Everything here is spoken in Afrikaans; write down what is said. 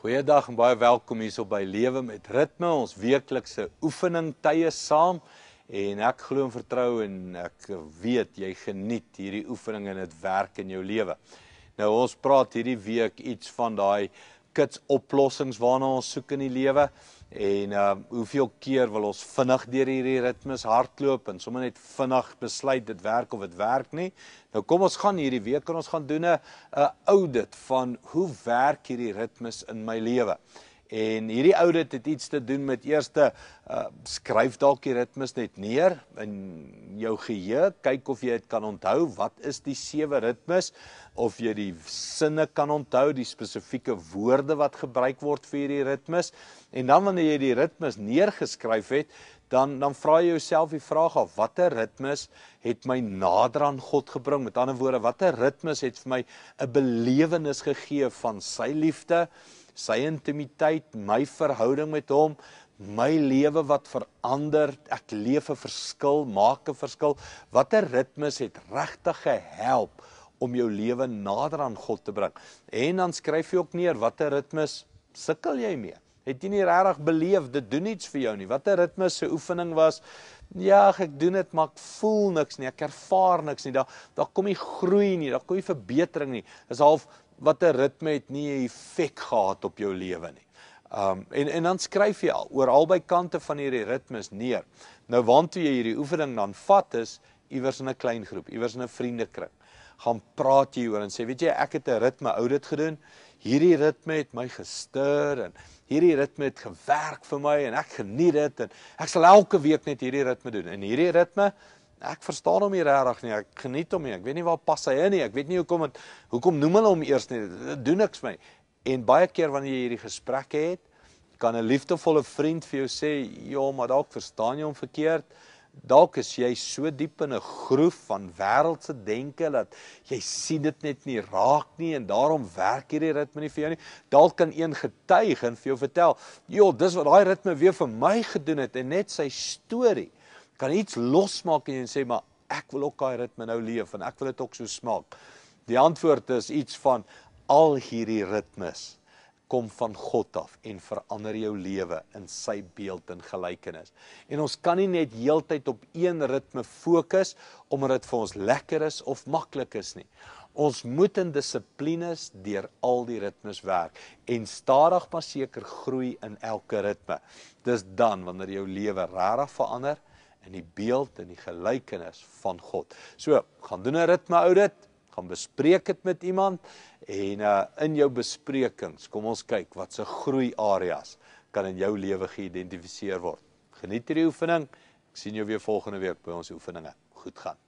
Goeiedag en baie welkom hier by Lewe met Ritme, ons weeklikse oefening tye saam. En ek glo en vertrou en ek weet jy geniet hierdie oefening en dit werk in jou lewe. Nou ons praat hierdie week iets van daai kits oplossings waarna ons soek in die lewe en ehm uh, hoeveel keer wil ons vinnig deur hierdie ritmes hardloop en sommer net vinnig besluit dit werk of dit werk nie. Nou kom ons gaan hierdie week kan ons gaan doen 'n 'n audit van hoe werk hierdie ritmes in my lewe. En hierdie oudit het iets te doen met eerste uh, skryf dalk die ritmes net neer in jou geheue, kyk of jy dit kan onthou, wat is die sewe ritmes of jy die sinne kan onthou, die spesifieke woorde wat gebruik word vir hierdie ritmes. En dan wanneer jy die ritmes neergeskryf het, dan dan vra jy jouself die vraag af watter ritmes het my nader aan God gebring met ander woorde watter ritmes het vir my 'n belewenis gegee van sy liefde sy intimiteit, my verhouding met hom, my lewe wat verander, ek leef 'n verskil, maak 'n verskil. Watter ritmes het regtig gehelp om jou lewe nader aan God te bring? En dan skryf jy ook neer watter ritmes sukkel jy mee? Het jy nie regtig beleef dit doen iets vir jou nie? Watter ritmes se oefening was Ja, ek doen dit, maar ek voel niks nie. Ek ervaar niks nie. Daar daar kom nie groei nie. Daar kom nie verbetering nie. Dit is half wat 'n ritme het nie 'n effek gehad op jou lewe nie. Um en en dan skryf jy al oor albei kante van hierdie ritmes neer. Nou waantoe jy hierdie oefening dan vat is iewers in 'n klein groep, iewers in 'n vriendekring. Gaan praat jy oor en sê, weet jy, ek het 'n ritme audit gedoen. Hierdie ritme het my gestuur en hierdie ritme het gewerk vir my en ek geniet dit en ek sal elke week net hierdie ritme doen. En hierdie ritme Ek verstaan hom nie regtig nie. Ek geniet hom nie. Ek weet nie waar pas hy in nie. Ek weet nie hoekom want hoekom noem hulle hom eers nie? Dit doen niks my. En baie keer wanneer jy hierdie gesprek het, kan 'n liefdevolle vriend vir jou sê, "Ja, maar dalk verstaan jy hom verkeerd. Dalk is jy so diep in 'n groef van wêreldse denke dat jy sien dit net nie raak nie en daarom werk hierdie ritme nie vir jou nie. Dalk kan een getuig en vir jou vertel, "Ja, dis wat daai ritme weer vir my gedoen het en net sy storie." kan iets losmaak en jy sê maar ek wil ook daai ritme nou leef en ek wil dit ook so smaak. Die antwoord is iets van al hierdie ritmes kom van God af en verander jou lewe in sy beeld en gelykenis. En ons kan nie net heeltyd op een ritme fokus omdat dit vir ons lekker is of maklik is nie. Ons moet in dissiplines deur al die ritmes werk en stadig maar seker groei in elke ritme. Dis dan wanneer jou lewe regtig verander in die beeld en die gelykenis van God. So, gaan doen 'n ritme audit, gaan bespreek dit met iemand en uh in jou besprekings kom ons kyk wat se groei areas kan in jou lewe geïdentifiseer word. Geniet hierdie oefening. Ek sien jou weer volgende week by ons oefeninge. Goed gaan.